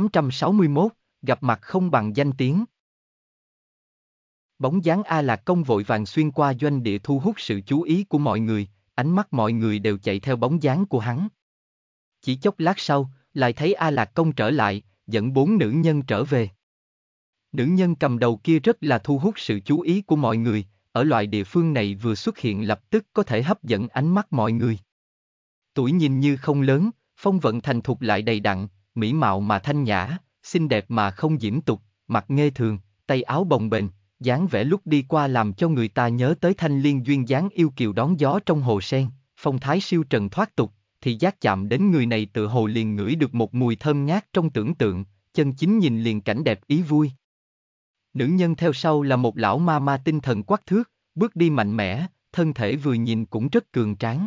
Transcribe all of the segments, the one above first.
861, gặp mặt không bằng danh tiếng. Bóng dáng A Lạc Công vội vàng xuyên qua doanh địa thu hút sự chú ý của mọi người, ánh mắt mọi người đều chạy theo bóng dáng của hắn. Chỉ chốc lát sau, lại thấy A Lạc Công trở lại, dẫn bốn nữ nhân trở về. Nữ nhân cầm đầu kia rất là thu hút sự chú ý của mọi người, ở loại địa phương này vừa xuất hiện lập tức có thể hấp dẫn ánh mắt mọi người. Tuổi nhìn như không lớn, phong vận thành thục lại đầy đặn, mỹ mạo mà thanh nhã, xinh đẹp mà không diễm tục, mặt nghê thường, tay áo bồng bềnh, dáng vẻ lúc đi qua làm cho người ta nhớ tới thanh liên duyên dáng yêu kiều đón gió trong hồ sen, phong thái siêu trần thoát tục, thì giác chạm đến người này tự hồ liền ngửi được một mùi thơm ngát trong tưởng tượng, chân chính nhìn liền cảnh đẹp ý vui. Nữ nhân theo sau là một lão ma ma tinh thần quắc thước, bước đi mạnh mẽ, thân thể vừa nhìn cũng rất cường tráng.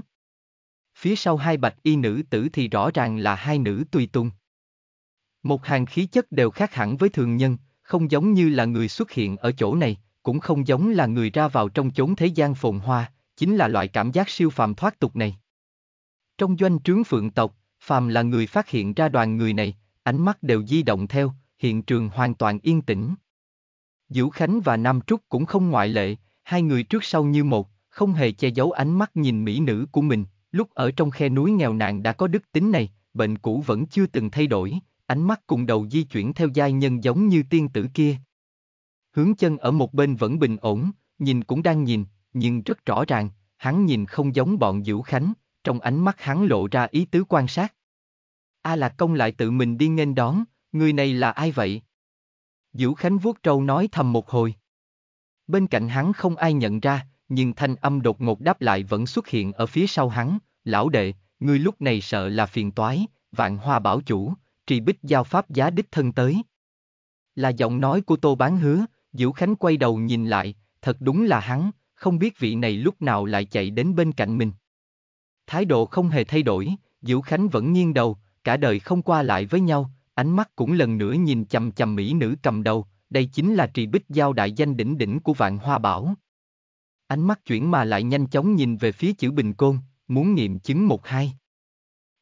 Phía sau hai bạch y nữ tử thì rõ ràng là hai nữ tùy tung. Một hàng khí chất đều khác hẳn với thường nhân, không giống như là người xuất hiện ở chỗ này, cũng không giống là người ra vào trong chốn thế gian phồn hoa, chính là loại cảm giác siêu phàm thoát tục này. Trong doanh trướng phượng tộc, phàm là người phát hiện ra đoàn người này, ánh mắt đều di động theo, hiện trường hoàn toàn yên tĩnh. Diễu Khánh và Nam Trúc cũng không ngoại lệ, hai người trước sau như một, không hề che giấu ánh mắt nhìn mỹ nữ của mình, lúc ở trong khe núi nghèo nàn đã có đức tính này, bệnh cũ vẫn chưa từng thay đổi, ánh mắt cùng đầu di chuyển theo giai nhân giống như tiên tử kia. Hướng chân ở một bên vẫn bình ổn, nhìn cũng đang nhìn, nhưng rất rõ ràng, hắn nhìn không giống bọn Diễu Khánh, trong ánh mắt hắn lộ ra ý tứ quan sát. A à Lạc Công lại tự mình đi nghênh đón, người này là ai vậy? Diễu Khánh vuốt trâu nói thầm một hồi. Bên cạnh hắn không ai nhận ra, nhưng thanh âm đột ngột đáp lại vẫn xuất hiện ở phía sau hắn, lão đệ, người lúc này sợ là phiền toái, vạn hoa bảo chủ, trì bích giao pháp giá đích thân tới. Là giọng nói của Tô Bán Hứa, Diễu Khánh quay đầu nhìn lại, thật đúng là hắn, không biết vị này lúc nào lại chạy đến bên cạnh mình. Thái độ không hề thay đổi, Diễu Khánh vẫn nghiêng đầu, cả đời không qua lại với nhau, ánh mắt cũng lần nữa nhìn chầm chầm mỹ nữ cầm đầu, đây chính là trì bích giao đại danh đỉnh đỉnh của vạn hoa bảo. Ánh mắt chuyển mà lại nhanh chóng nhìn về phía chữ bình côn, muốn nghiệm chứng một hai.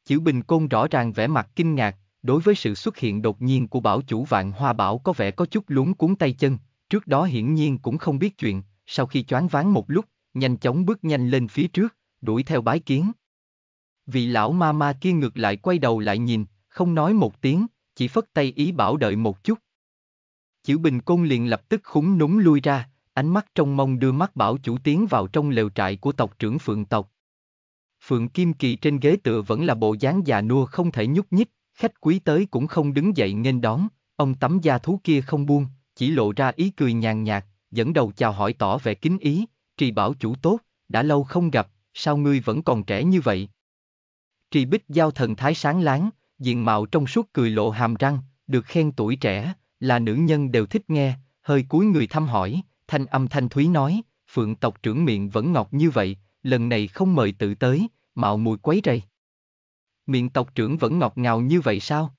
Chữ bình côn rõ ràng vẻ mặt kinh ngạc, đối với sự xuất hiện đột nhiên của bảo chủ vạn hoa bảo có vẻ có chút luống cuốn tay chân, trước đó hiển nhiên cũng không biết chuyện, sau khi choáng váng một lúc, nhanh chóng bước nhanh lên phía trước, đuổi theo bái kiến. Vị lão ma ma kia ngược lại quay đầu lại nhìn, không nói một tiếng, chỉ phất tay ý bảo đợi một chút. Chữ bình côn liền lập tức khúng núng lui ra, ánh mắt trong mong đưa mắt bảo chủ tiến vào trong lều trại của tộc trưởng phượng tộc. Phượng Kim Kỳ trên ghế tựa vẫn là bộ dáng già nua không thể nhúc nhích, Khách quý tới cũng không đứng dậy nghênh đón, ông tắm da thú kia không buông, chỉ lộ ra ý cười nhàn nhạt, dẫn đầu chào hỏi tỏ vẻ kính ý, trì bảo chủ tốt, đã lâu không gặp, sao ngươi vẫn còn trẻ như vậy? Trì bích giao thần thái sáng láng, diện mạo trong suốt cười lộ hàm răng, được khen tuổi trẻ, là nữ nhân đều thích nghe, hơi cúi người thăm hỏi, thanh âm thanh thúy nói, phượng tộc trưởng miệng vẫn ngọt như vậy, lần này không mời tự tới, mạo mùi quấy rầy miệng tộc trưởng vẫn ngọt ngào như vậy sao?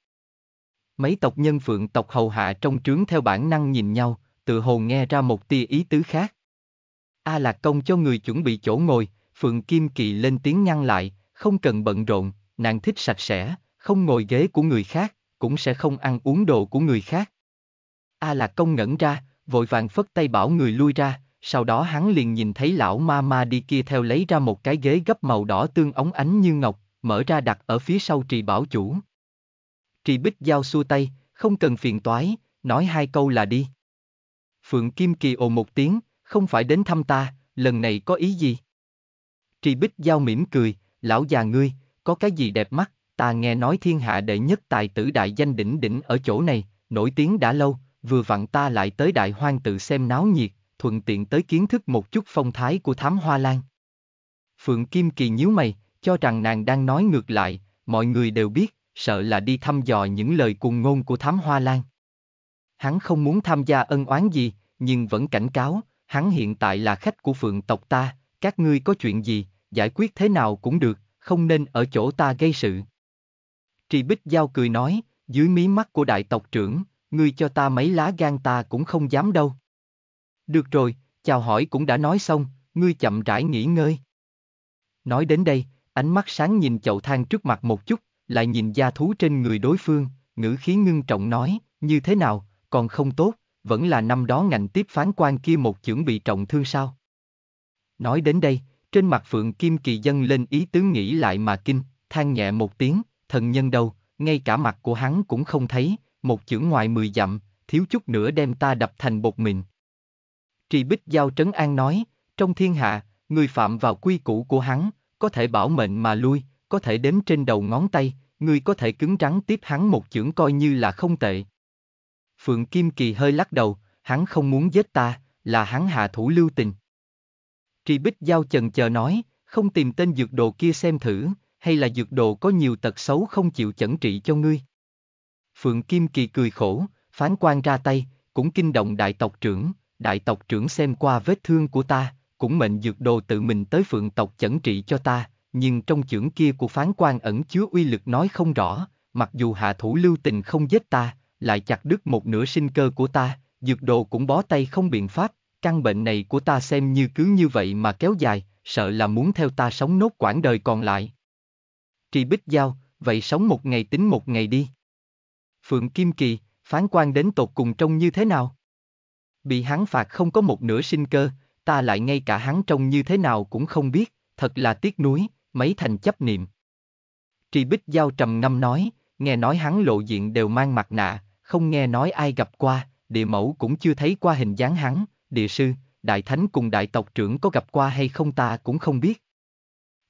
Mấy tộc nhân phượng tộc hầu hạ trong trướng theo bản năng nhìn nhau, tự hồ nghe ra một tia ý tứ khác. A à Lạc Công cho người chuẩn bị chỗ ngồi, Phượng Kim Kỳ lên tiếng ngăn lại, không cần bận rộn, nàng thích sạch sẽ, không ngồi ghế của người khác, cũng sẽ không ăn uống đồ của người khác. A à Lạc Công ngẩn ra, vội vàng phất tay bảo người lui ra, sau đó hắn liền nhìn thấy lão ma ma đi kia theo lấy ra một cái ghế gấp màu đỏ tương ống ánh như ngọc, mở ra đặt ở phía sau trì bảo chủ. Trì bích giao xua tay, không cần phiền toái, nói hai câu là đi. Phượng Kim Kỳ ồ một tiếng, không phải đến thăm ta, lần này có ý gì? Trì bích giao mỉm cười, lão già ngươi, có cái gì đẹp mắt, ta nghe nói thiên hạ đệ nhất tài tử đại danh đỉnh đỉnh ở chỗ này, nổi tiếng đã lâu, vừa vặn ta lại tới đại hoang tự xem náo nhiệt, thuận tiện tới kiến thức một chút phong thái của thám hoa lan. Phượng Kim Kỳ nhíu mày, cho rằng nàng đang nói ngược lại, mọi người đều biết, sợ là đi thăm dò những lời cuồng ngôn của thám hoa lan. Hắn không muốn tham gia ân oán gì, nhưng vẫn cảnh cáo, hắn hiện tại là khách của phượng tộc ta, các ngươi có chuyện gì, giải quyết thế nào cũng được, không nên ở chỗ ta gây sự. Trì Bích Giao cười nói, dưới mí mắt của đại tộc trưởng, ngươi cho ta mấy lá gan ta cũng không dám đâu. Được rồi, chào hỏi cũng đã nói xong, ngươi chậm rãi nghỉ ngơi. Nói đến đây, ánh mắt sáng nhìn chậu than trước mặt một chút, lại nhìn gia thú trên người đối phương, ngữ khí ngưng trọng nói, như thế nào, còn không tốt, vẫn là năm đó ngành tiếp phán quan kia một chưởng bị trọng thương sao. Nói đến đây, trên mặt Phượng Kim Kỳ dân lên ý tứ nghĩ lại mà kinh, than nhẹ một tiếng, thần nhân đâu, ngay cả mặt của hắn cũng không thấy, một chữ ngoài mười dặm, thiếu chút nữa đem ta đập thành bột mình. Trì Bích Giao Trấn An nói, trong thiên hạ, người phạm vào quy củ của hắn, có thể bảo mệnh mà lui, có thể đếm trên đầu ngón tay, ngươi có thể cứng rắn tiếp hắn một chưởng coi như là không tệ. Phượng Kim Kỳ hơi lắc đầu, hắn không muốn giết ta, là hắn hạ thủ lưu tình. Tri Bích Giao chần chờ nói, không tìm tên dược đồ kia xem thử, hay là dược đồ có nhiều tật xấu không chịu chẩn trị cho ngươi. Phượng Kim Kỳ cười khổ, phán quan ra tay, cũng kinh động đại tộc trưởng, đại tộc trưởng xem qua vết thương của ta, cũng mệnh dược đồ tự mình tới phượng tộc chẩn trị cho ta, nhưng trong chưởng kia của phán quan ẩn chứa uy lực nói không rõ, mặc dù hạ thủ lưu tình không giết ta, lại chặt đứt một nửa sinh cơ của ta, dược đồ cũng bó tay không biện pháp, căn bệnh này của ta xem như cứ như vậy mà kéo dài, sợ là muốn theo ta sống nốt quãng đời còn lại. Trì Bích Giao, vậy sống một ngày tính một ngày đi. Phượng Kim Kỳ, phán quan đến tột cùng trông như thế nào? Bị hắn phạt không có một nửa sinh cơ, ta lại ngay cả hắn trông như thế nào cũng không biết, thật là tiếc nuối, mấy thành chấp niệm. Trì Bích Giao trầm ngâm nói, nghe nói hắn lộ diện đều mang mặt nạ, không nghe nói ai gặp qua, địa mẫu cũng chưa thấy qua hình dáng hắn, địa sư, đại thánh cùng đại tộc trưởng có gặp qua hay không ta cũng không biết.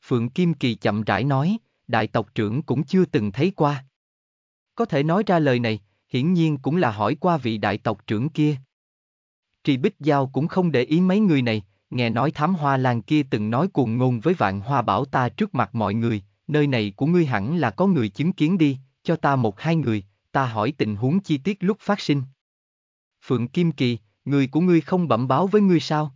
Phượng Kim Kỳ chậm rãi nói, đại tộc trưởng cũng chưa từng thấy qua. Có thể nói ra lời này, hiển nhiên cũng là hỏi qua vị đại tộc trưởng kia. Trì Bích Giao cũng không để ý mấy người này, nghe nói thám hoa làng kia từng nói cuồng ngôn với vạn hoa bảo ta trước mặt mọi người, nơi này của ngươi hẳn là có người chứng kiến đi, cho ta một hai người, ta hỏi tình huống chi tiết lúc phát sinh. Phượng Kim Kỳ, người của ngươi không bẩm báo với ngươi sao?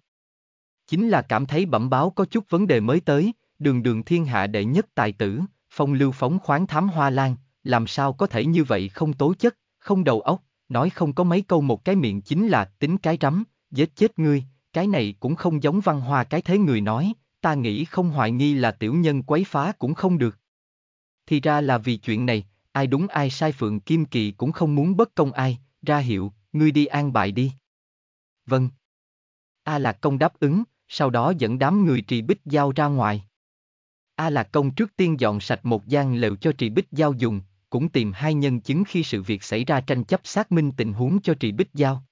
Chính là cảm thấy bẩm báo có chút vấn đề mới tới, đường đường thiên hạ đệ nhất tài tử, phong lưu phóng khoáng thám hoa lan, làm sao có thể như vậy không tố chất, không đầu óc, nói không có mấy câu một cái miệng chính là tính cái rắm, giết chết ngươi, cái này cũng không giống văn hoa cái thế người nói, ta nghĩ không hoài nghi là tiểu nhân quấy phá cũng không được. Thì ra là vì chuyện này, ai đúng ai sai Phượng Kim Kỳ cũng không muốn bất công ai, ra hiệu, ngươi đi an bài đi. Vâng. A Lạc Công đáp ứng, sau đó dẫn đám người trì bích giao ra ngoài. A Lạc Công trước tiên dọn sạch một gian lều cho trì bích giao dùng, cũng tìm hai nhân chứng khi sự việc xảy ra tranh chấp xác minh tình huống cho Trì Bích Giao.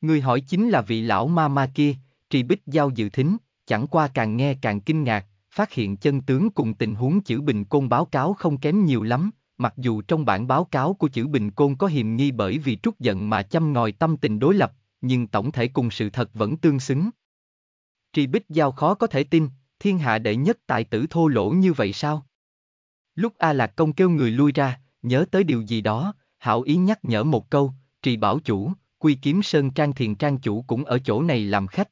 Người hỏi chính là vị lão ma ma kia, Trì Bích Giao dự thính, chẳng qua càng nghe càng kinh ngạc, phát hiện chân tướng cùng tình huống chữ Bình Côn báo cáo không kém nhiều lắm, mặc dù trong bản báo cáo của chữ Bình Côn có hiềm nghi bởi vì trút giận mà chăm ngòi tâm tình đối lập, nhưng tổng thể cùng sự thật vẫn tương xứng. Trì Bích Giao khó có thể tin, thiên hạ đệ nhất tài tử thô lỗ như vậy sao? Lúc A Lạc Công kêu người lui ra, nhớ tới điều gì đó, Hảo Ý nhắc nhở một câu, trì bảo chủ, quy kiếm sơn trang thiền trang chủ cũng ở chỗ này làm khách.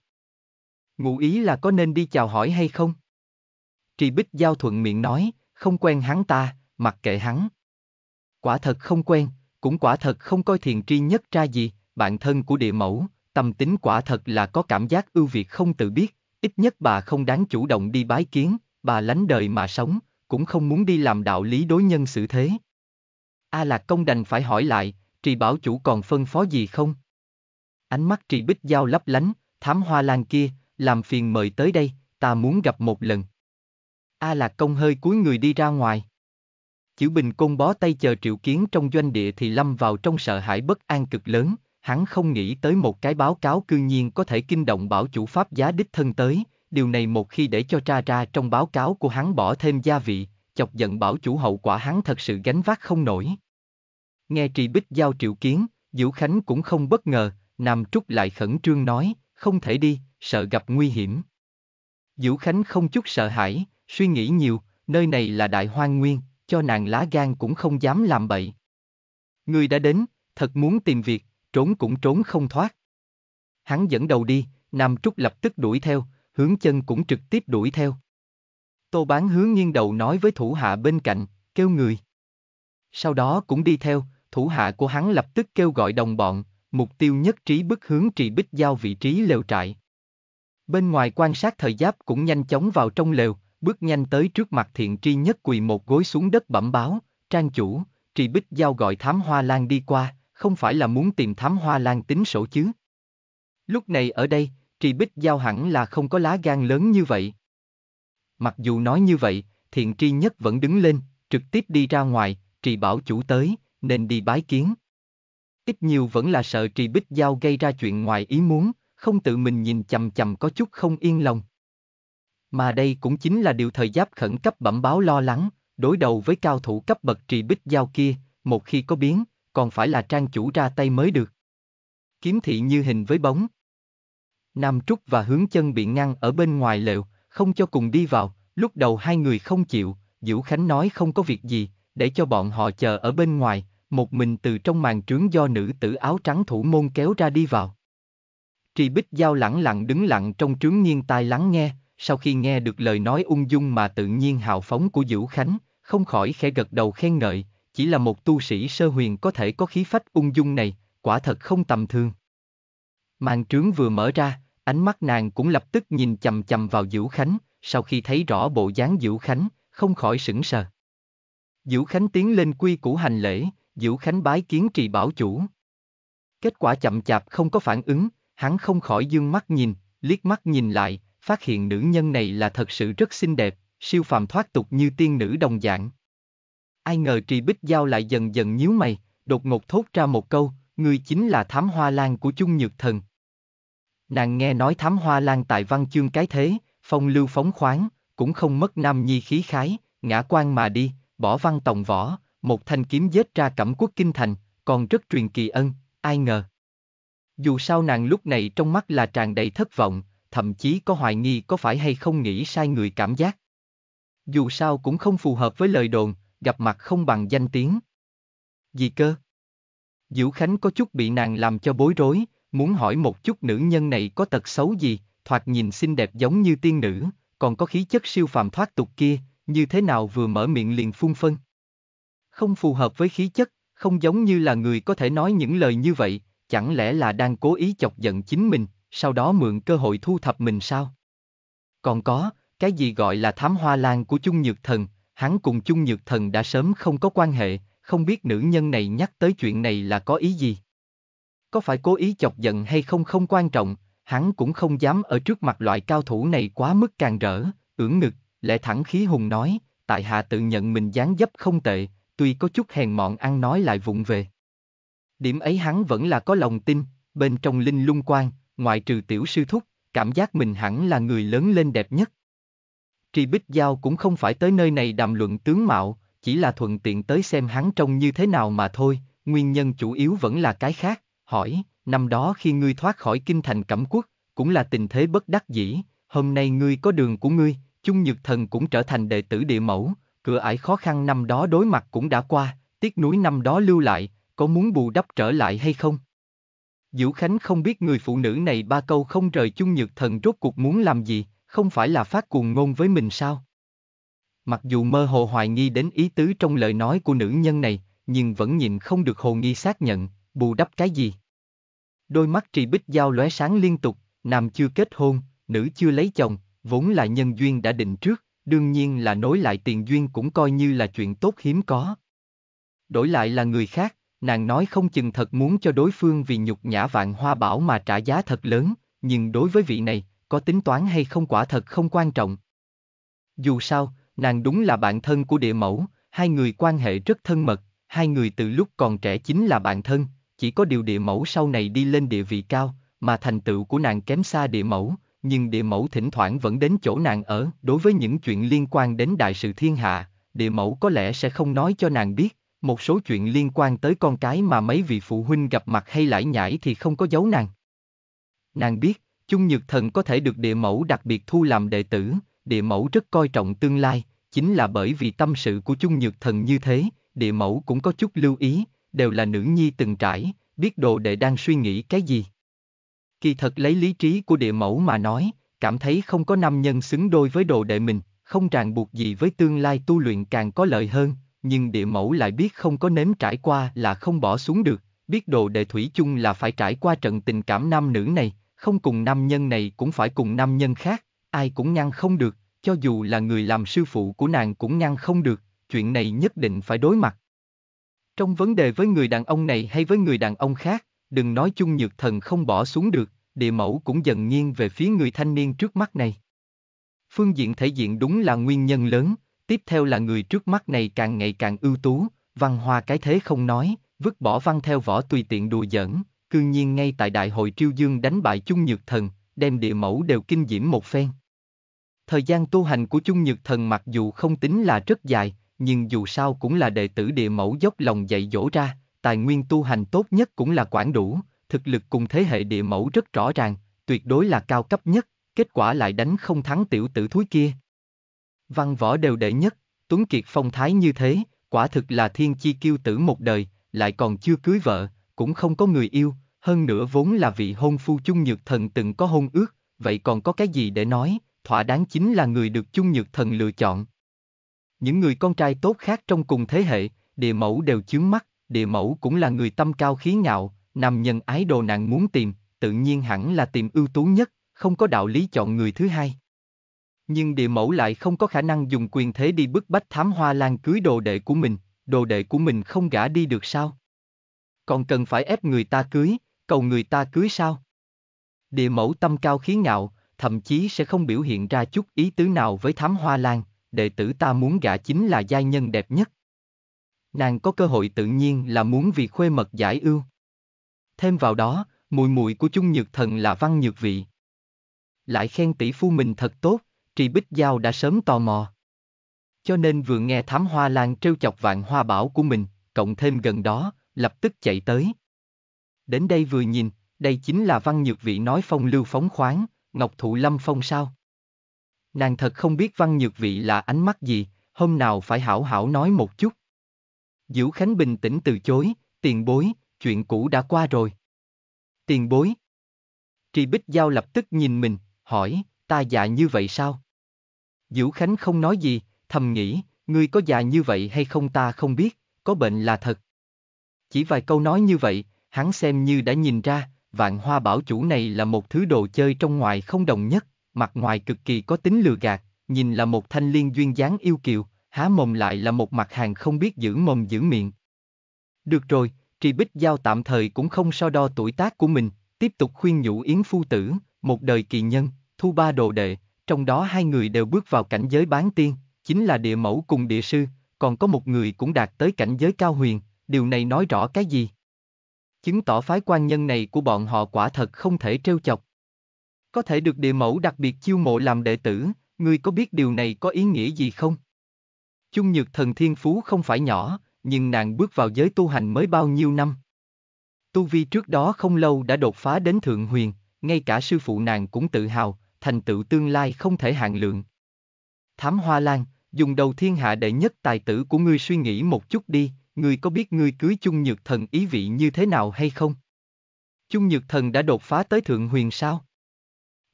Ngụ ý là có nên đi chào hỏi hay không? Trì Bích Giao thuận miệng nói, không quen hắn ta, mặc kệ hắn. Quả thật không quen, cũng quả thật không coi thiền tri nhất ra gì, bạn thân của địa mẫu, tâm tính quả thật là có cảm giác ưu việt không tự biết, ít nhất bà không đáng chủ động đi bái kiến, bà lánh đời mà sống, cũng không muốn đi làm đạo lý đối nhân xử thế. A Lạc Công đành phải hỏi lại, trì bảo chủ còn phân phó gì không? Ánh mắt trì bích giao lấp lánh, thám hoa lan kia, làm phiền mời tới đây, ta muốn gặp một lần. A Lạc Công hơi cúi người đi ra ngoài. Chữ Bình Côn bó tay chờ triệu kiến trong doanh địa thì lâm vào trong sợ hãi bất an cực lớn, hắn không nghĩ tới một cái báo cáo cư nhiên có thể kinh động bảo chủ pháp giá đích thân tới, điều này một khi để cho tra ra trong báo cáo của hắn bỏ thêm gia vị, chọc giận bảo chủ hậu quả hắn thật sự gánh vác không nổi. Nghe Trì Bích giao triệu kiến, Diễu Khánh cũng không bất ngờ, Nam Trúc lại khẩn trương nói, không thể đi, sợ gặp nguy hiểm. Diễu Khánh không chút sợ hãi, suy nghĩ nhiều, nơi này là đại hoang nguyên, cho nàng lá gan cũng không dám làm bậy. người đã đến, thật muốn tìm việc, trốn cũng trốn không thoát. Hắn dẫn đầu đi, Nam Trúc lập tức đuổi theo, hướng chân cũng trực tiếp đuổi theo. Tô bán hướng nghiêng đầu nói với thủ hạ bên cạnh, kêu người. Sau đó cũng đi theo, thủ hạ của hắn lập tức kêu gọi đồng bọn, mục tiêu nhất trí bức hướng trì bích giao vị trí lều trại. Bên ngoài quan sát thời giáp cũng nhanh chóng vào trong lều, bước nhanh tới trước mặt thiện tri nhất quỳ một gối xuống đất bẩm báo, trang chủ, trì bích giao gọi thám hoa lan đi qua, không phải là muốn tìm thám hoa lan tính sổ chứ. Lúc này ở đây, Trì Bích Giao hẳn là không có lá gan lớn như vậy. Mặc dù nói như vậy, thiện tri nhất vẫn đứng lên, trực tiếp đi ra ngoài, trì bảo chủ tới, nên đi bái kiến. Ít nhiều vẫn là sợ trì Bích Giao gây ra chuyện ngoài ý muốn, không tự mình nhìn chầm chầm có chút không yên lòng. Mà đây cũng chính là điều thời giáp khẩn cấp bẩm báo lo lắng, đối đầu với cao thủ cấp bậc trì Bích Giao kia, một khi có biến, còn phải là trang chủ ra tay mới được. Kiếm thị như hình với bóng. Nam Trúc và hướng chân bị ngăn ở bên ngoài lều, không cho cùng đi vào, lúc đầu hai người không chịu, Diễu Khánh nói không có việc gì, để cho bọn họ chờ ở bên ngoài, một mình từ trong màn trướng do nữ tử áo trắng thủ môn kéo ra đi vào. Trì Bích Giao lẳng lặng đứng lặng trong trướng nghiêng tai lắng nghe, sau khi nghe được lời nói ung dung mà tự nhiên hào phóng của Diễu Khánh, không khỏi khẽ gật đầu khen ngợi, chỉ là một tu sĩ sơ huyền có thể có khí phách ung dung này, quả thật không tầm thường. Màn trướng vừa mở ra, Ánh mắt nàng cũng lập tức nhìn chầm chầm vào Diễu Khánh, sau khi thấy rõ bộ dáng Diễu Khánh, không khỏi sững sờ. Diễu Khánh tiến lên quy củ hành lễ, Diễu Khánh bái kiến trì bảo chủ. Kết quả chậm chạp không có phản ứng, hắn không khỏi dương mắt nhìn, liếc mắt nhìn lại, phát hiện nữ nhân này là thật sự rất xinh đẹp, siêu phàm thoát tục như tiên nữ đồng dạng. Ai ngờ trì bích giao lại dần dần nhíu mày, đột ngột thốt ra một câu, ngươi chính là thám hoa lan của chung nhược thần, nàng nghe nói thám hoa lan tại văn chương cái thế, phong lưu phóng khoáng, cũng không mất nam nhi khí khái, ngã quan mà đi, bỏ văn tổng võ, một thanh kiếm giết ra cẩm quốc kinh thành, còn rất truyền kỳ ân, ai ngờ. Dù sao nàng lúc này trong mắt là tràn đầy thất vọng, thậm chí có hoài nghi có phải hay không nghĩ sai người cảm giác. Dù sao cũng không phù hợp với lời đồn, gặp mặt không bằng danh tiếng. Gì cơ? Diễu Khánh có chút bị nàng làm cho bối rối, muốn hỏi một chút nữ nhân này có tật xấu gì, thoạt nhìn xinh đẹp giống như tiên nữ, còn có khí chất siêu phàm thoát tục kia, như thế nào vừa mở miệng liền phun phân. Không phù hợp với khí chất, không giống như là người có thể nói những lời như vậy, chẳng lẽ là đang cố ý chọc giận chính mình, sau đó mượn cơ hội thu thập mình sao? Còn có, cái gì gọi là thám hoa lan của chung nhược thần, hắn cùng chung nhược thần đã sớm không có quan hệ, không biết nữ nhân này nhắc tới chuyện này là có ý gì có phải cố ý chọc giận hay không không quan trọng, hắn cũng không dám ở trước mặt loại cao thủ này quá mức càng rỡ, ưỡn ngực, lẽ thẳng khí hùng nói, tại hạ tự nhận mình dáng dấp không tệ, tuy có chút hèn mọn ăn nói lại vụng về. Điểm ấy hắn vẫn là có lòng tin, bên trong linh lung quan, ngoại trừ tiểu sư thúc, cảm giác mình hẳn là người lớn lên đẹp nhất. Tri Bích Giao cũng không phải tới nơi này đàm luận tướng mạo, chỉ là thuận tiện tới xem hắn trông như thế nào mà thôi, nguyên nhân chủ yếu vẫn là cái khác hỏi, năm đó khi ngươi thoát khỏi kinh thành cẩm quốc, cũng là tình thế bất đắc dĩ, hôm nay ngươi có đường của ngươi, chung nhược thần cũng trở thành đệ tử địa mẫu, cửa ải khó khăn năm đó đối mặt cũng đã qua, tiếc núi năm đó lưu lại, có muốn bù đắp trở lại hay không? Diễu Khánh không biết người phụ nữ này ba câu không rời chung nhược thần rốt cuộc muốn làm gì, không phải là phát cuồng ngôn với mình sao? Mặc dù mơ hồ hoài nghi đến ý tứ trong lời nói của nữ nhân này, nhưng vẫn nhìn không được hồ nghi xác nhận, bù đắp cái gì? Đôi mắt trì bích giao lóe sáng liên tục, nam chưa kết hôn, nữ chưa lấy chồng, vốn là nhân duyên đã định trước, đương nhiên là nối lại tiền duyên cũng coi như là chuyện tốt hiếm có. Đổi lại là người khác, nàng nói không chừng thật muốn cho đối phương vì nhục nhã vạn hoa bảo mà trả giá thật lớn, nhưng đối với vị này, có tính toán hay không quả thật không quan trọng. Dù sao, nàng đúng là bạn thân của địa mẫu, hai người quan hệ rất thân mật, hai người từ lúc còn trẻ chính là bạn thân, chỉ có điều địa mẫu sau này đi lên địa vị cao, mà thành tựu của nàng kém xa địa mẫu, nhưng địa mẫu thỉnh thoảng vẫn đến chỗ nàng ở. Đối với những chuyện liên quan đến đại sự thiên hạ, địa mẫu có lẽ sẽ không nói cho nàng biết, một số chuyện liên quan tới con cái mà mấy vị phụ huynh gặp mặt hay lải nhải thì không có giấu nàng. Nàng biết, chung nhược thần có thể được địa mẫu đặc biệt thu làm đệ tử, địa mẫu rất coi trọng tương lai, chính là bởi vì tâm sự của chung nhược thần như thế, địa mẫu cũng có chút lưu ý, đều là nữ nhi từng trải, biết đồ đệ đang suy nghĩ cái gì. Kỳ thật lấy lý trí của địa mẫu mà nói, cảm thấy không có nam nhân xứng đôi với đồ đệ mình, không ràng buộc gì với tương lai tu luyện càng có lợi hơn, nhưng địa mẫu lại biết không có nếm trải qua là không bỏ xuống được, biết đồ đệ thủy chung là phải trải qua trận tình cảm nam nữ này, không cùng nam nhân này cũng phải cùng nam nhân khác, ai cũng ngăn không được, cho dù là người làm sư phụ của nàng cũng ngăn không được, chuyện này nhất định phải đối mặt. Trong vấn đề với người đàn ông này hay với người đàn ông khác, đừng nói chung nhược thần không bỏ xuống được, địa mẫu cũng dần nghiêng về phía người thanh niên trước mắt này. Phương diện thể diện đúng là nguyên nhân lớn, tiếp theo là người trước mắt này càng ngày càng ưu tú, văn hoa cái thế không nói, vứt bỏ văn theo võ tùy tiện đùa giỡn, cư nhiên ngay tại đại hội triêu dương đánh bại chung nhược thần, đem địa mẫu đều kinh diễm một phen. Thời gian tu hành của chung nhược thần mặc dù không tính là rất dài, nhưng dù sao cũng là đệ tử địa mẫu dốc lòng dạy dỗ ra, tài nguyên tu hành tốt nhất cũng là quản đủ, thực lực cùng thế hệ địa mẫu rất rõ ràng, tuyệt đối là cao cấp nhất, kết quả lại đánh không thắng tiểu tử thúi kia. Văn võ đều đệ nhất, Tuấn Kiệt phong thái như thế, quả thực là thiên chi kiêu tử một đời, lại còn chưa cưới vợ, cũng không có người yêu, hơn nữa vốn là vị hôn phu chung nhược thần từng có hôn ước, vậy còn có cái gì để nói, thỏa đáng chính là người được chung nhược thần lựa chọn, những người con trai tốt khác trong cùng thế hệ, địa mẫu đều chướng mắt, địa mẫu cũng là người tâm cao khí ngạo, nam nhân ái đồ nàng muốn tìm, tự nhiên hẳn là tìm ưu tú nhất, không có đạo lý chọn người thứ hai. Nhưng địa mẫu lại không có khả năng dùng quyền thế đi bức bách thám hoa lan cưới đồ đệ của mình, đồ đệ của mình không gả đi được sao? Còn cần phải ép người ta cưới, cầu người ta cưới sao? Địa mẫu tâm cao khí ngạo, thậm chí sẽ không biểu hiện ra chút ý tứ nào với thám hoa lan, đệ tử ta muốn gả chính là giai nhân đẹp nhất. Nàng có cơ hội tự nhiên là muốn vì khuê mật giải ưu. Thêm vào đó, mùi mùi của chung nhược thần là văn nhược vị. Lại khen tỷ phu mình thật tốt, trì bích giao đã sớm tò mò. Cho nên vừa nghe thám hoa lan trêu chọc vạn hoa bảo của mình, cộng thêm gần đó, lập tức chạy tới. Đến đây vừa nhìn, đây chính là văn nhược vị nói phong lưu phóng khoáng, ngọc thụ lâm phong sao nàng thật không biết văn nhược vị là ánh mắt gì, hôm nào phải hảo hảo nói một chút. Diễu Khánh bình tĩnh từ chối, tiền bối, chuyện cũ đã qua rồi. Tiền bối. Trì Bích Giao lập tức nhìn mình, hỏi, ta già như vậy sao? Diễu Khánh không nói gì, thầm nghĩ, ngươi có già như vậy hay không ta không biết, có bệnh là thật. Chỉ vài câu nói như vậy, hắn xem như đã nhìn ra, vạn hoa bảo chủ này là một thứ đồ chơi trong ngoài không đồng nhất mặt ngoài cực kỳ có tính lừa gạt, nhìn là một thanh liên duyên dáng yêu kiều, há mồm lại là một mặt hàng không biết giữ mồm giữ miệng. Được rồi, Tri Bích Giao tạm thời cũng không so đo tuổi tác của mình, tiếp tục khuyên nhủ Yến Phu Tử, một đời kỳ nhân, thu ba đồ đệ, trong đó hai người đều bước vào cảnh giới bán tiên, chính là địa mẫu cùng địa sư, còn có một người cũng đạt tới cảnh giới cao huyền, điều này nói rõ cái gì? Chứng tỏ phái quan nhân này của bọn họ quả thật không thể trêu chọc, có thể được địa mẫu đặc biệt chiêu mộ làm đệ tử, ngươi có biết điều này có ý nghĩa gì không? Chung nhược thần thiên phú không phải nhỏ, nhưng nàng bước vào giới tu hành mới bao nhiêu năm. Tu vi trước đó không lâu đã đột phá đến thượng huyền, ngay cả sư phụ nàng cũng tự hào, thành tựu tương lai không thể hạn lượng. Thám Hoa Lan, dùng đầu thiên hạ đệ nhất tài tử của ngươi suy nghĩ một chút đi, ngươi có biết ngươi cưới chung nhược thần ý vị như thế nào hay không? Chung nhược thần đã đột phá tới thượng huyền sao?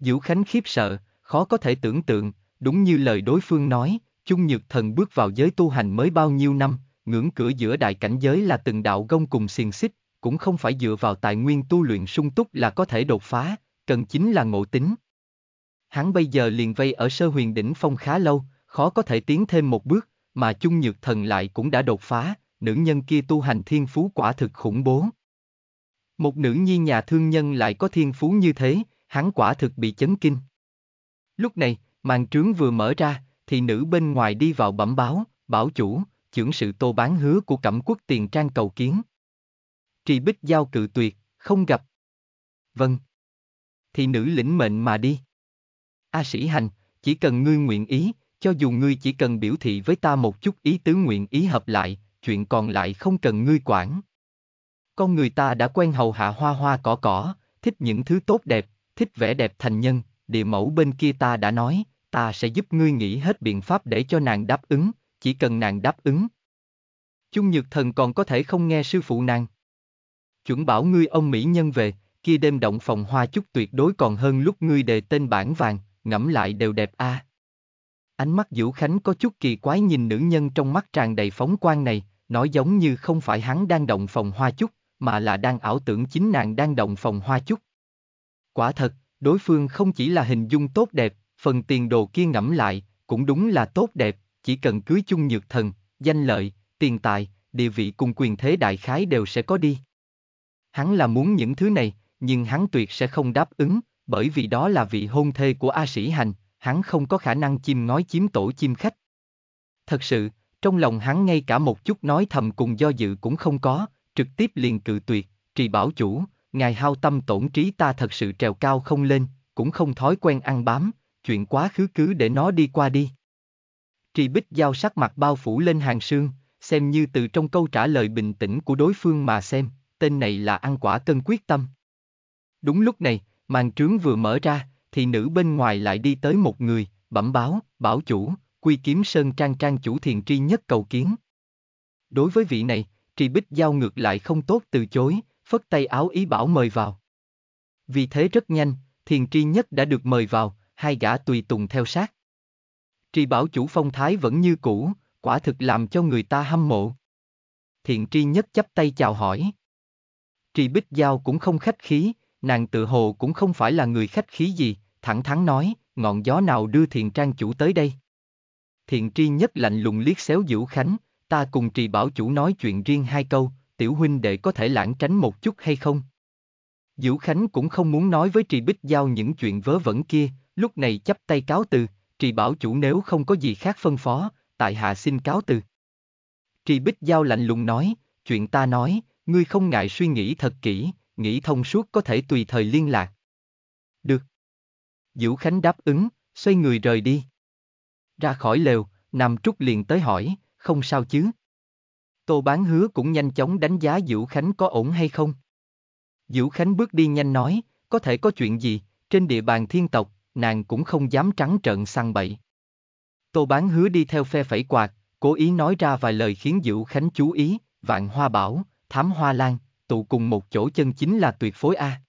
Diễu Khánh khiếp sợ, khó có thể tưởng tượng, đúng như lời đối phương nói, chung nhược thần bước vào giới tu hành mới bao nhiêu năm, ngưỡng cửa giữa đại cảnh giới là từng đạo gông cùng xiềng xích, cũng không phải dựa vào tài nguyên tu luyện sung túc là có thể đột phá, cần chính là ngộ tính. Hắn bây giờ liền vây ở sơ huyền đỉnh phong khá lâu, khó có thể tiến thêm một bước, mà chung nhược thần lại cũng đã đột phá, nữ nhân kia tu hành thiên phú quả thực khủng bố. Một nữ nhi nhà thương nhân lại có thiên phú như thế, hắn quả thực bị chấn kinh. Lúc này, màn trướng vừa mở ra, thì nữ bên ngoài đi vào bẩm báo, bảo chủ, trưởng sự tô bán hứa của cẩm quốc tiền trang cầu kiến. Trì bích giao cự tuyệt, không gặp. Vâng. Thì nữ lĩnh mệnh mà đi. A sĩ hành, chỉ cần ngươi nguyện ý, cho dù ngươi chỉ cần biểu thị với ta một chút ý tứ nguyện ý hợp lại, chuyện còn lại không cần ngươi quản. Con người ta đã quen hầu hạ hoa hoa cỏ cỏ, thích những thứ tốt đẹp, thích vẻ đẹp thành nhân, địa mẫu bên kia ta đã nói, ta sẽ giúp ngươi nghĩ hết biện pháp để cho nàng đáp ứng, chỉ cần nàng đáp ứng. Chung Nhược Thần còn có thể không nghe sư phụ nàng. Chuẩn bảo ngươi ông Mỹ Nhân về, kia đêm động phòng hoa chút tuyệt đối còn hơn lúc ngươi đề tên bản vàng, ngẫm lại đều đẹp a. À. Ánh mắt Vũ Khánh có chút kỳ quái nhìn nữ nhân trong mắt tràn đầy phóng quang này, nói giống như không phải hắn đang động phòng hoa chút, mà là đang ảo tưởng chính nàng đang động phòng hoa chút. Quả thật, đối phương không chỉ là hình dung tốt đẹp, phần tiền đồ kia ngẫm lại, cũng đúng là tốt đẹp, chỉ cần cưới chung nhược thần, danh lợi, tiền tài, địa vị cùng quyền thế đại khái đều sẽ có đi. Hắn là muốn những thứ này, nhưng hắn tuyệt sẽ không đáp ứng, bởi vì đó là vị hôn thê của A Sĩ Hành, hắn không có khả năng chim ngói chiếm tổ chim khách. Thật sự, trong lòng hắn ngay cả một chút nói thầm cùng do dự cũng không có, trực tiếp liền cự tuyệt, trì bảo chủ, ngài hao tâm tổn trí ta thật sự trèo cao không lên, cũng không thói quen ăn bám, chuyện quá khứ cứ để nó đi qua đi. Trì Bích Giao sắc mặt bao phủ lên hàng sương, xem như từ trong câu trả lời bình tĩnh của đối phương mà xem, tên này là ăn quả cân quyết tâm. Đúng lúc này, màn trướng vừa mở ra, thì nữ bên ngoài lại đi tới một người, bẩm báo, bảo chủ, quy kiếm sơn trang trang chủ thiền tri nhất cầu kiến. Đối với vị này, Trì Bích Giao ngược lại không tốt từ chối, phất tay áo ý bảo mời vào. Vì thế rất nhanh, thiền tri nhất đã được mời vào, hai gã tùy tùng theo sát. Tri bảo chủ phong thái vẫn như cũ, quả thực làm cho người ta hâm mộ. thiền tri nhất chấp tay chào hỏi. Tri Bích Giao cũng không khách khí, nàng tự hồ cũng không phải là người khách khí gì, thẳng thắn nói, ngọn gió nào đưa thiền trang chủ tới đây. thiền tri nhất lạnh lùng liếc xéo Diễu Khánh, ta cùng trì bảo chủ nói chuyện riêng hai câu, tiểu huynh đệ có thể lãng tránh một chút hay không? Diễu Khánh cũng không muốn nói với Trì Bích Giao những chuyện vớ vẩn kia, lúc này chấp tay cáo từ, Trì Bảo Chủ nếu không có gì khác phân phó, tại hạ xin cáo từ. Trì Bích Giao lạnh lùng nói, chuyện ta nói, ngươi không ngại suy nghĩ thật kỹ, nghĩ thông suốt có thể tùy thời liên lạc. Được. Diễu Khánh đáp ứng, xoay người rời đi. Ra khỏi lều, Nam Trúc liền tới hỏi, không sao chứ. Tô Bán Hứa cũng nhanh chóng đánh giá Diễu Khánh có ổn hay không. Diễu Khánh bước đi nhanh nói, có thể có chuyện gì, trên địa bàn thiên tộc, nàng cũng không dám trắng trợn săn bậy. Tô Bán Hứa đi theo phe phẩy quạt, cố ý nói ra vài lời khiến Diễu Khánh chú ý, vạn hoa bảo, thám hoa lan, tụ cùng một chỗ chân chính là tuyệt phối A.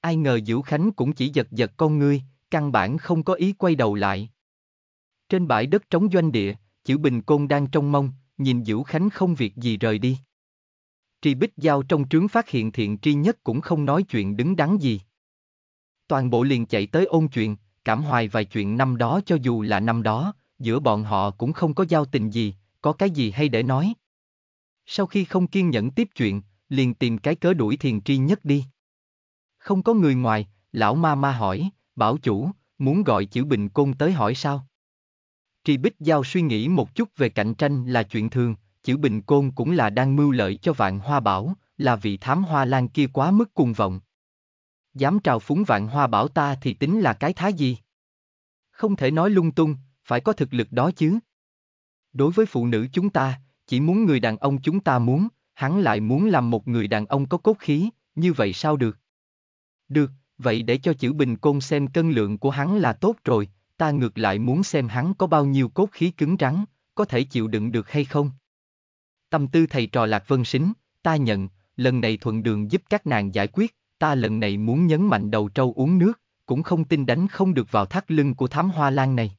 Ai ngờ Diễu Khánh cũng chỉ giật giật con ngươi, căn bản không có ý quay đầu lại. Trên bãi đất trống doanh địa, chữ bình côn đang trong mông, nhìn Diễu Khánh không việc gì rời đi. Tri Bích Giao trong trướng phát hiện thiện tri nhất cũng không nói chuyện đứng đắn gì. Toàn bộ liền chạy tới ôn chuyện, cảm hoài vài chuyện năm đó cho dù là năm đó, giữa bọn họ cũng không có giao tình gì, có cái gì hay để nói. Sau khi không kiên nhẫn tiếp chuyện, liền tìm cái cớ đuổi thiền tri nhất đi. Không có người ngoài, lão ma ma hỏi, bảo chủ, muốn gọi chữ bình côn tới hỏi sao? Tri Bích Giao suy nghĩ một chút về cạnh tranh là chuyện thường, chữ Bình Côn cũng là đang mưu lợi cho vạn hoa bảo, là vị thám hoa lan kia quá mức cuồng vọng. Dám trào phúng vạn hoa bảo ta thì tính là cái thái gì? Không thể nói lung tung, phải có thực lực đó chứ. Đối với phụ nữ chúng ta, chỉ muốn người đàn ông chúng ta muốn, hắn lại muốn làm một người đàn ông có cốt khí, như vậy sao được? Được, vậy để cho chữ Bình Côn xem cân lượng của hắn là tốt rồi, ta ngược lại muốn xem hắn có bao nhiêu cốt khí cứng rắn, có thể chịu đựng được hay không. Tâm tư thầy trò Lạc Vân Sính, ta nhận, lần này thuận đường giúp các nàng giải quyết, ta lần này muốn nhấn mạnh đầu trâu uống nước, cũng không tin đánh không được vào thắt lưng của thám hoa lan này.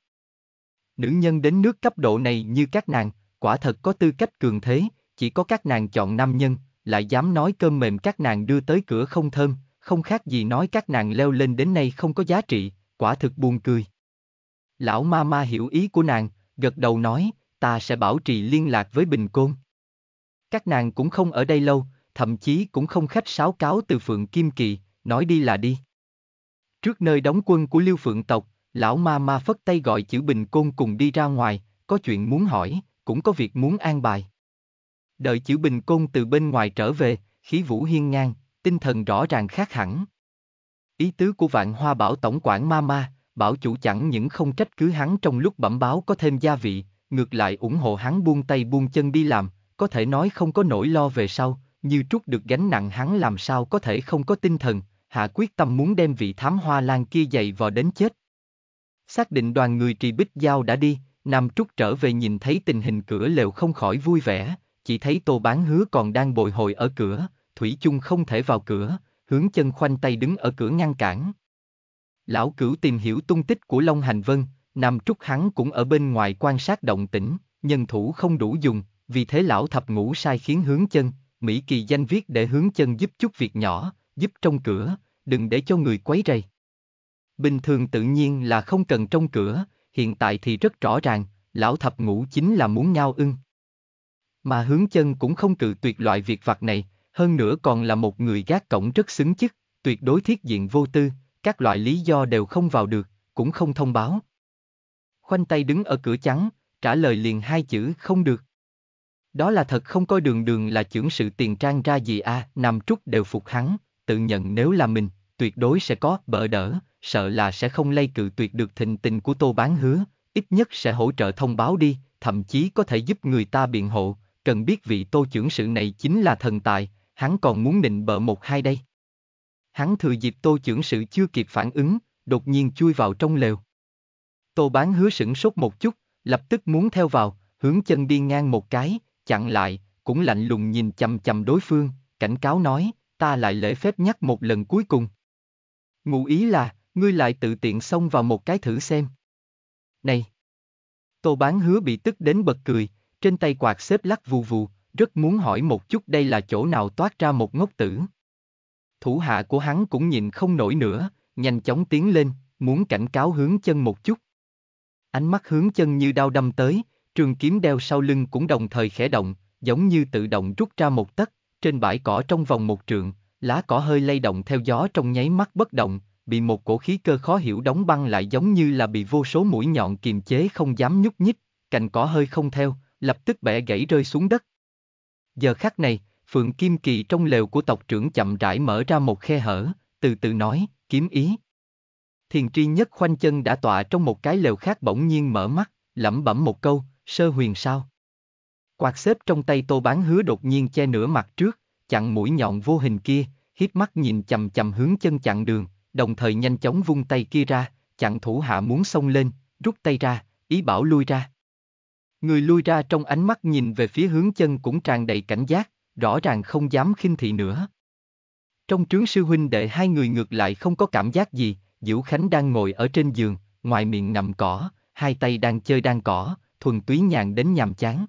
Nữ nhân đến nước cấp độ này như các nàng, quả thật có tư cách cường thế, chỉ có các nàng chọn nam nhân, lại dám nói cơm mềm các nàng đưa tới cửa không thơm, không khác gì nói các nàng leo lên đến nay không có giá trị, quả thực buồn cười. Lão ma ma hiểu ý của nàng, gật đầu nói, ta sẽ bảo trì liên lạc với Bình Côn. Các nàng cũng không ở đây lâu, thậm chí cũng không khách sáo cáo từ Phượng Kim Kỳ, nói đi là đi. Trước nơi đóng quân của lưu Phượng tộc, lão ma ma phất tay gọi chữ Bình Côn cùng đi ra ngoài, có chuyện muốn hỏi, cũng có việc muốn an bài. Đợi chữ Bình Côn từ bên ngoài trở về, khí vũ hiên ngang, tinh thần rõ ràng khác hẳn. Ý tứ của vạn hoa bảo tổng quản ma ma, bảo chủ chẳng những không trách cứ hắn trong lúc bẩm báo có thêm gia vị, ngược lại ủng hộ hắn buông tay buông chân đi làm, có thể nói không có nỗi lo về sau, như trút được gánh nặng hắn làm sao có thể không có tinh thần, hạ quyết tâm muốn đem vị thám hoa lan kia dày vò đến chết. Xác định đoàn người trì bích giao đã đi, Nam Trúc trở về nhìn thấy tình hình cửa lều không khỏi vui vẻ, chỉ thấy tô bán hứa còn đang bồi hồi ở cửa, Thủy chung không thể vào cửa, hướng chân khoanh tay đứng ở cửa ngăn cản. Lão cửu tìm hiểu tung tích của Long Hành Vân, Nam Trúc hắn cũng ở bên ngoài quan sát động tĩnh, nhân thủ không đủ dùng, vì thế lão thập ngũ sai khiến hướng chân, Mỹ Kỳ danh viết để hướng chân giúp chút việc nhỏ, giúp trong cửa, đừng để cho người quấy rầy. Bình thường tự nhiên là không cần trong cửa, hiện tại thì rất rõ ràng, lão thập ngũ chính là muốn ngao ưng. Mà hướng chân cũng không cự tuyệt loại việc vặt này, hơn nữa còn là một người gác cổng rất xứng chức, tuyệt đối thiết diện vô tư, các loại lý do đều không vào được, cũng không thông báo. Khoanh tay đứng ở cửa trắng, trả lời liền hai chữ không được. Đó là thật không coi đường đường là trưởng sự tiền trang ra gì a à, Nam Trúc đều phục hắn, tự nhận nếu là mình, tuyệt đối sẽ có bỡ đỡ, sợ là sẽ không lây cự tuyệt được thịnh tình của tô bán hứa, ít nhất sẽ hỗ trợ thông báo đi, thậm chí có thể giúp người ta biện hộ, cần biết vị tô trưởng sự này chính là thần tài, hắn còn muốn nịnh bợ một hai đây. Hắn thừa dịp tô trưởng sự chưa kịp phản ứng, đột nhiên chui vào trong lều. Tô bán hứa sửng sốt một chút, lập tức muốn theo vào, hướng chân đi ngang một cái, chặn lại, cũng lạnh lùng nhìn chầm chầm đối phương, cảnh cáo nói, ta lại lễ phép nhắc một lần cuối cùng. Ngụ ý là, ngươi lại tự tiện xông vào một cái thử xem. Này! Tô bán hứa bị tức đến bật cười, trên tay quạt xếp lắc vù vù, rất muốn hỏi một chút đây là chỗ nào toát ra một ngốc tử thủ hạ của hắn cũng nhìn không nổi nữa, nhanh chóng tiến lên, muốn cảnh cáo hướng chân một chút. Ánh mắt hướng chân như đau đâm tới, trường kiếm đeo sau lưng cũng đồng thời khẽ động, giống như tự động rút ra một tấc, trên bãi cỏ trong vòng một trượng, lá cỏ hơi lay động theo gió trong nháy mắt bất động, bị một cổ khí cơ khó hiểu đóng băng lại giống như là bị vô số mũi nhọn kiềm chế không dám nhúc nhích, cành cỏ hơi không theo, lập tức bẻ gãy rơi xuống đất. Giờ khắc này, Phượng Kim Kỳ trong lều của tộc trưởng chậm rãi mở ra một khe hở, từ từ nói, kiếm ý. Thiền tri nhất khoanh chân đã tọa trong một cái lều khác bỗng nhiên mở mắt, lẩm bẩm một câu, sơ huyền sao. Quạt xếp trong tay tô bán hứa đột nhiên che nửa mặt trước, chặn mũi nhọn vô hình kia, hít mắt nhìn chầm chầm hướng chân chặn đường, đồng thời nhanh chóng vung tay kia ra, chặn thủ hạ muốn xông lên, rút tay ra, ý bảo lui ra. Người lui ra trong ánh mắt nhìn về phía hướng chân cũng tràn đầy cảnh giác, rõ ràng không dám khinh thị nữa. Trong trướng sư huynh đệ hai người ngược lại không có cảm giác gì, Diễu Khánh đang ngồi ở trên giường, ngoài miệng nằm cỏ, hai tay đang chơi đang cỏ, thuần túy nhàn đến nhàm chán.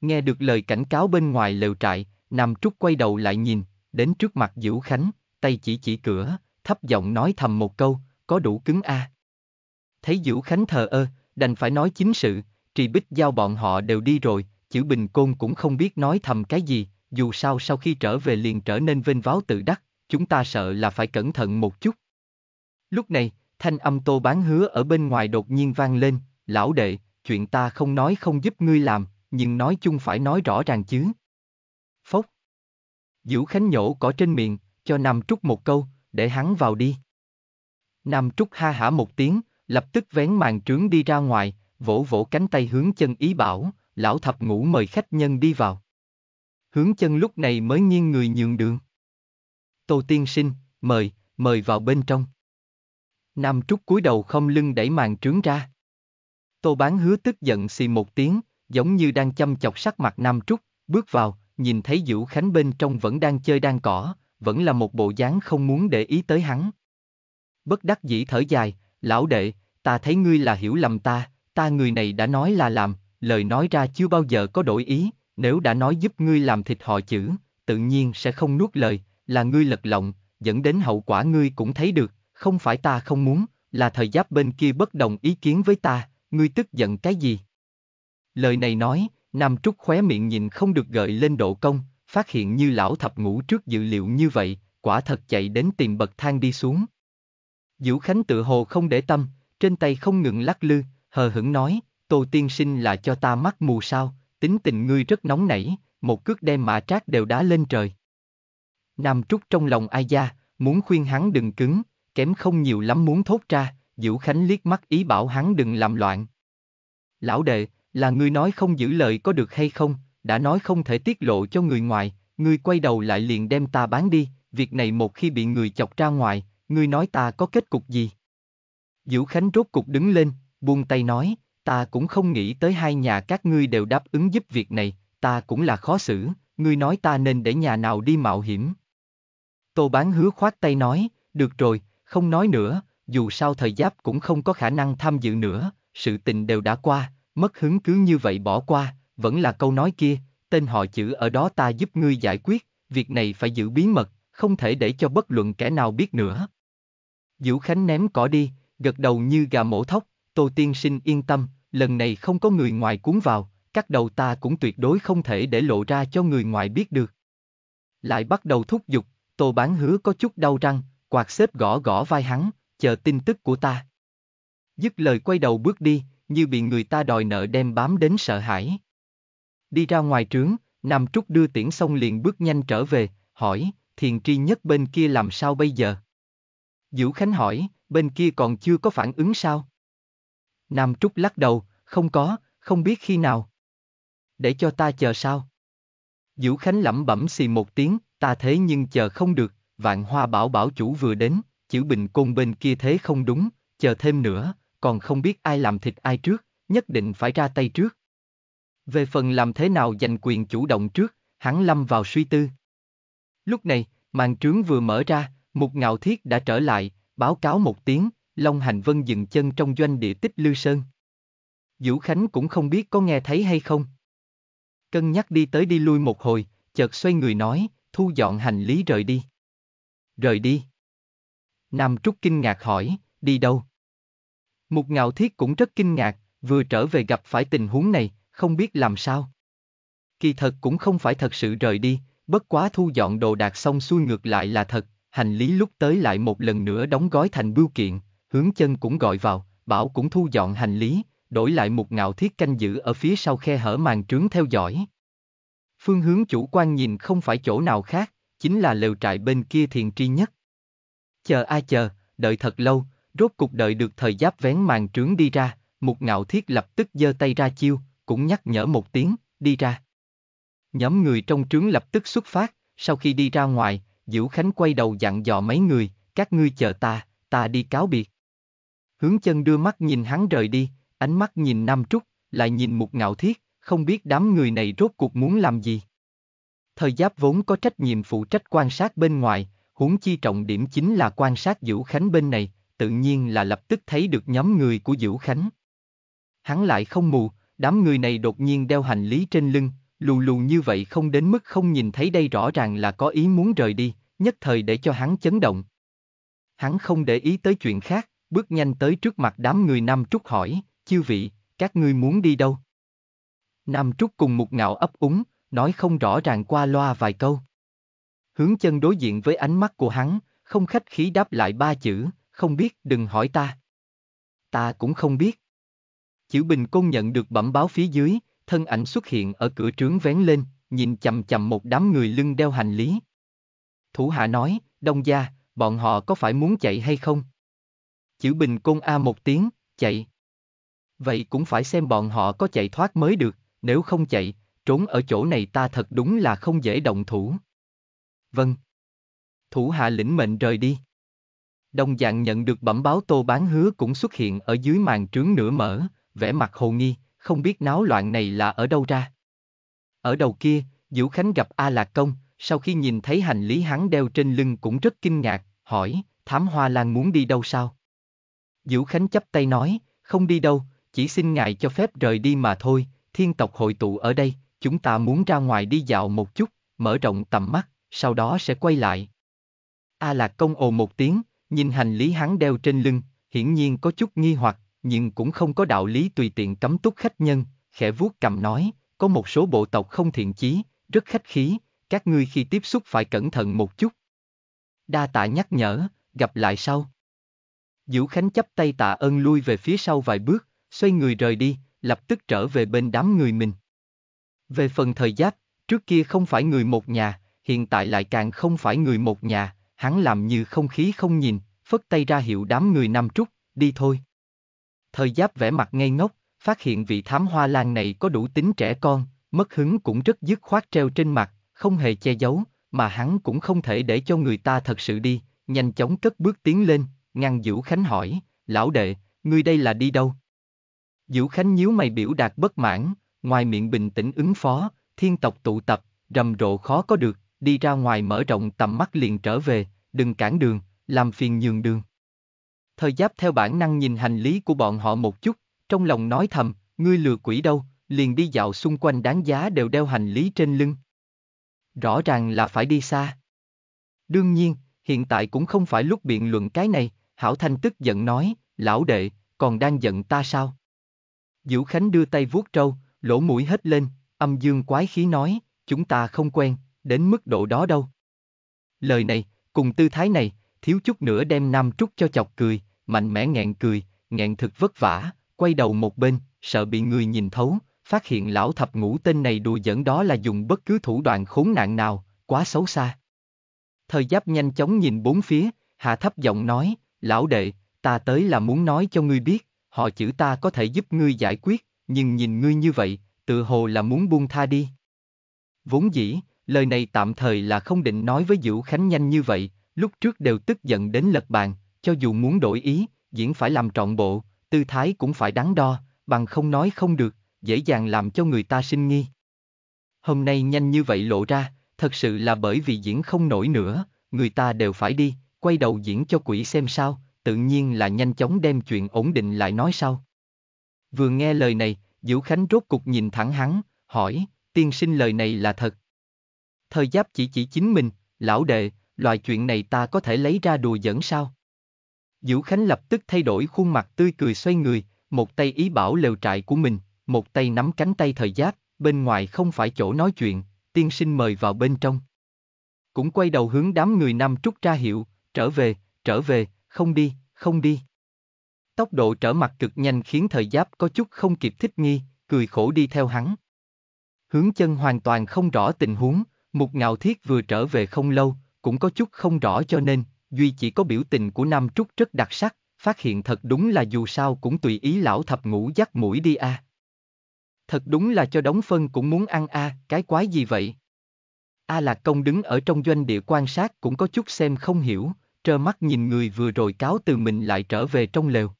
Nghe được lời cảnh cáo bên ngoài lều trại, Nam Trúc quay đầu lại nhìn, đến trước mặt Diễu Khánh, tay chỉ chỉ cửa, thấp giọng nói thầm một câu, có đủ cứng a. À. Thấy Diễu Khánh thờ ơ, đành phải nói chính sự, Trì Bích Giao bọn họ đều đi rồi, chữ Bình Côn cũng không biết nói thầm cái gì, dù sao sau khi trở về liền trở nên vênh váo tự đắc, chúng ta sợ là phải cẩn thận một chút. Lúc này, thanh âm tô bán hứa ở bên ngoài đột nhiên vang lên, lão đệ, chuyện ta không nói không giúp ngươi làm, nhưng nói chung phải nói rõ ràng chứ. Phốc. Diễu Khánh nhổ cỏ trên miệng, cho Nam Trúc một câu, để hắn vào đi. Nam Trúc ha hả một tiếng, lập tức vén màn trướng đi ra ngoài, vỗ vỗ cánh tay hướng chân ý bảo, lão thập ngũ mời khách nhân đi vào. Hướng chân lúc này mới nghiêng người nhường đường. Tô tiên sinh, mời, mời vào bên trong. Nam Trúc cúi đầu không lưng đẩy màn trướng ra. Tô bán hứa tức giận xì một tiếng, giống như đang chăm chọc sắc mặt Nam Trúc, bước vào, nhìn thấy Diễu Khánh bên trong vẫn đang chơi đang cỏ, vẫn là một bộ dáng không muốn để ý tới hắn. Bất đắc dĩ thở dài, lão đệ, ta thấy ngươi là hiểu lầm ta, ta người này đã nói là làm, lời nói ra chưa bao giờ có đổi ý, nếu đã nói giúp ngươi làm thịt họ chữ, tự nhiên sẽ không nuốt lời, là ngươi lật lọng, dẫn đến hậu quả ngươi cũng thấy được, không phải ta không muốn, là thời giáp bên kia bất đồng ý kiến với ta, ngươi tức giận cái gì? Lời này nói, Nam Trúc khóe miệng nhìn không được gợi lên độ công, phát hiện như lão thập ngủ trước dự liệu như vậy, quả thật chạy đến tìm bậc thang đi xuống. Diễu Khánh tự hồ không để tâm, trên tay không ngừng lắc lư, hờ hững nói, Tô tiên sinh là cho ta mắt mù sao, tính tình ngươi rất nóng nảy, một cước đem mã trác đều đá lên trời. Nam Trúc trong lòng ai da, muốn khuyên hắn đừng cứng, kém không nhiều lắm muốn thốt ra, Diễu Khánh liếc mắt ý bảo hắn đừng làm loạn. Lão đệ, là ngươi nói không giữ lời có được hay không, đã nói không thể tiết lộ cho người ngoài, ngươi quay đầu lại liền đem ta bán đi, việc này một khi bị người chọc ra ngoài, ngươi nói ta có kết cục gì? Diễu Khánh rốt cục đứng lên, buông tay nói, Ta cũng không nghĩ tới hai nhà các ngươi đều đáp ứng giúp việc này, ta cũng là khó xử, ngươi nói ta nên để nhà nào đi mạo hiểm. Tô bán hứa khoát tay nói, được rồi, không nói nữa, dù sao thời giáp cũng không có khả năng tham dự nữa, sự tình đều đã qua, mất hứng cứ như vậy bỏ qua, vẫn là câu nói kia, tên họ chữ ở đó ta giúp ngươi giải quyết, việc này phải giữ bí mật, không thể để cho bất luận kẻ nào biết nữa. Diễu Khánh ném cỏ đi, gật đầu như gà mổ thóc, Tô Tiên Sinh yên tâm, lần này không có người ngoài cuốn vào, các đầu ta cũng tuyệt đối không thể để lộ ra cho người ngoài biết được. Lại bắt đầu thúc giục, Tô Bán Hứa có chút đau răng, quạt xếp gõ gõ vai hắn, chờ tin tức của ta. Dứt lời quay đầu bước đi, như bị người ta đòi nợ đem bám đến sợ hãi. Đi ra ngoài trướng, Nam Trúc đưa tiễn xong liền bước nhanh trở về, hỏi, thiền tri nhất bên kia làm sao bây giờ? Diễu Khánh hỏi, bên kia còn chưa có phản ứng sao? Nam Trúc lắc đầu, không có, không biết khi nào. Để cho ta chờ sao? Diễu Khánh lẩm bẩm xì một tiếng, ta thế nhưng chờ không được, vạn hoa bảo bảo chủ vừa đến, chữ bình côn bên kia thế không đúng, chờ thêm nữa, còn không biết ai làm thịt ai trước, nhất định phải ra tay trước. Về phần làm thế nào giành quyền chủ động trước, hắn lâm vào suy tư. Lúc này, màn trướng vừa mở ra, Mục Ngạo Thiết đã trở lại, báo cáo một tiếng, Long Hành Vân dừng chân trong doanh địa tích Lư Sơn. Vũ Khánh cũng không biết có nghe thấy hay không. Cân nhắc đi tới đi lui một hồi, chợt xoay người nói, thu dọn hành lý rời đi. Rời đi. Nam Trúc kinh ngạc hỏi, đi đâu? Mục Ngạo Thiết cũng rất kinh ngạc, vừa trở về gặp phải tình huống này, không biết làm sao. Kỳ thật cũng không phải thật sự rời đi, bất quá thu dọn đồ đạc xong xuôi ngược lại là thật, hành lý lúc tới lại một lần nữa đóng gói thành bưu kiện, hướng chân cũng gọi vào, bảo cũng thu dọn hành lý, đổi lại một ngạo thiết canh giữ ở phía sau khe hở màn trướng theo dõi. Phương hướng chủ quan nhìn không phải chỗ nào khác, chính là lều trại bên kia thiền tri nhất. Chờ ai chờ, đợi thật lâu, rốt cục đợi được thời giáp vén màn trướng đi ra, một ngạo thiết lập tức giơ tay ra chiêu, cũng nhắc nhở một tiếng, đi ra. Nhóm người trong trướng lập tức xuất phát, sau khi đi ra ngoài, Diễu Khánh quay đầu dặn dò mấy người, các ngươi chờ ta, ta đi cáo biệt. Hướng chân đưa mắt nhìn hắn rời đi, ánh mắt nhìn Nam Trúc, lại nhìn một ngạo thiết, không biết đám người này rốt cuộc muốn làm gì. Thời giáp vốn có trách nhiệm phụ trách quan sát bên ngoài, huống chi trọng điểm chính là quan sát Diễu Khánh bên này, tự nhiên là lập tức thấy được nhóm người của Diễu Khánh. Hắn lại không mù, đám người này đột nhiên đeo hành lý trên lưng, lù lù như vậy không đến mức không nhìn thấy đây rõ ràng là có ý muốn rời đi, nhất thời để cho hắn chấn động. Hắn không để ý tới chuyện khác, bước nhanh tới trước mặt đám người Nam Trúc hỏi, chiêu vị, các ngươi muốn đi đâu? Nam Trúc cùng một ngạo ấp úng, nói không rõ ràng qua loa vài câu. Hướng chân đối diện với ánh mắt của hắn, không khách khí đáp lại ba chữ, không biết đừng hỏi ta. Ta cũng không biết. Chữ Bình Công nhận được bẩm báo phía dưới, thân ảnh xuất hiện ở cửa trướng vén lên, nhìn chầm chầm một đám người lưng đeo hành lý. Thủ hạ nói, đông gia, bọn họ có phải muốn chạy hay không? chữ bình côn A một tiếng, chạy. Vậy cũng phải xem bọn họ có chạy thoát mới được, nếu không chạy, trốn ở chỗ này ta thật đúng là không dễ động thủ. Vâng. Thủ hạ lĩnh mệnh rời đi. Đồng dạng nhận được bẩm báo tô bán hứa cũng xuất hiện ở dưới màn trướng nửa mở, vẻ mặt hồ nghi, không biết náo loạn này là ở đâu ra. Ở đầu kia, vũ Khánh gặp A Lạc Công, sau khi nhìn thấy hành lý hắn đeo trên lưng cũng rất kinh ngạc, hỏi, thám hoa lan muốn đi đâu sao? Diễu Khánh chấp tay nói, không đi đâu, chỉ xin ngài cho phép rời đi mà thôi, thiên tộc hội tụ ở đây, chúng ta muốn ra ngoài đi dạo một chút, mở rộng tầm mắt, sau đó sẽ quay lại. A à Lạc Công ồ một tiếng, nhìn hành lý hắn đeo trên lưng, hiển nhiên có chút nghi hoặc, nhưng cũng không có đạo lý tùy tiện cấm túc khách nhân, khẽ vuốt cầm nói, có một số bộ tộc không thiện chí, rất khách khí, các ngươi khi tiếp xúc phải cẩn thận một chút. Đa tạ nhắc nhở, gặp lại sau. Diễu Khánh chấp tay tạ ơn lui về phía sau vài bước, xoay người rời đi, lập tức trở về bên đám người mình. Về phần thời giáp, trước kia không phải người một nhà, hiện tại lại càng không phải người một nhà, hắn làm như không khí không nhìn, phất tay ra hiệu đám người nam trúc, đi thôi. Thời giáp vẻ mặt ngây ngốc, phát hiện vị thám hoa lan này có đủ tính trẻ con, mất hứng cũng rất dứt khoát treo trên mặt, không hề che giấu, mà hắn cũng không thể để cho người ta thật sự đi, nhanh chóng cất bước tiến lên, ngăn Diễu Khánh hỏi, lão đệ, ngươi đây là đi đâu? Diễu Khánh nhíu mày biểu đạt bất mãn, ngoài miệng bình tĩnh ứng phó, thiên tộc tụ tập, rầm rộ khó có được, đi ra ngoài mở rộng tầm mắt liền trở về, đừng cản đường, làm phiền nhường đường. Thời giáp theo bản năng nhìn hành lý của bọn họ một chút, trong lòng nói thầm, ngươi lừa quỷ đâu, liền đi dạo xung quanh đáng giá đều đeo hành lý trên lưng. Rõ ràng là phải đi xa. Đương nhiên, hiện tại cũng không phải lúc biện luận cái này, Hảo Thanh tức giận nói, lão đệ, còn đang giận ta sao? Diễu Khánh đưa tay vuốt trâu, lỗ mũi hết lên, âm dương quái khí nói, chúng ta không quen, đến mức độ đó đâu. Lời này, cùng tư thái này, thiếu chút nữa đem Nam Trúc cho chọc cười, mạnh mẽ ngẹn cười, ngẹn thực vất vả, quay đầu một bên, sợ bị người nhìn thấu, phát hiện lão thập ngũ tên này đùa giỡn đó là dùng bất cứ thủ đoạn khốn nạn nào, quá xấu xa. Thời giáp nhanh chóng nhìn bốn phía, hạ thấp giọng nói, Lão đệ, ta tới là muốn nói cho ngươi biết, họ chữ ta có thể giúp ngươi giải quyết, nhưng nhìn ngươi như vậy, tự hồ là muốn buông tha đi. Vốn dĩ, lời này tạm thời là không định nói với Diệu Khánh nhanh như vậy, lúc trước đều tức giận đến lật bàn, cho dù muốn đổi ý, diễn phải làm trọn bộ, tư thái cũng phải đáng đo, bằng không nói không được, dễ dàng làm cho người ta sinh nghi. Hôm nay nhanh như vậy lộ ra, thật sự là bởi vì diễn không nổi nữa, người ta đều phải đi, quay đầu diễn cho quỷ xem sao, tự nhiên là nhanh chóng đem chuyện ổn định lại nói sau. Vừa nghe lời này, Diễu Khánh rốt cục nhìn thẳng hắn, hỏi, tiên sinh lời này là thật. Thời giáp chỉ chỉ chính mình, lão đệ, loại chuyện này ta có thể lấy ra đùa giỡn sao? Diễu Khánh lập tức thay đổi khuôn mặt tươi cười xoay người, một tay ý bảo lều trại của mình, một tay nắm cánh tay thời giáp, bên ngoài không phải chỗ nói chuyện, tiên sinh mời vào bên trong. Cũng quay đầu hướng đám người nam trúc ra hiệu, trở về, trở về, không đi, không đi. Tốc độ trở mặt cực nhanh khiến thời giáp có chút không kịp thích nghi, cười khổ đi theo hắn. Hướng chân hoàn toàn không rõ tình huống, mục ngạo thiết vừa trở về không lâu, cũng có chút không rõ cho nên, duy chỉ có biểu tình của Nam Trúc rất đặc sắc, phát hiện thật đúng là dù sao cũng tùy ý lão thập ngũ dắt mũi đi a. À. Thật đúng là cho đóng phân cũng muốn ăn a, à, cái quái gì vậy? A Lạc Công đứng ở trong doanh địa quan sát cũng có chút xem không hiểu, trơ mắt nhìn người vừa rồi cáo từ mình lại trở về trong lều.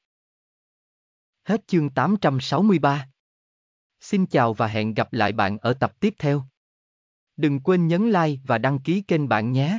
Hết chương 863. Xin chào và hẹn gặp lại bạn ở tập tiếp theo. Đừng quên nhấn like và đăng ký kênh bạn nhé.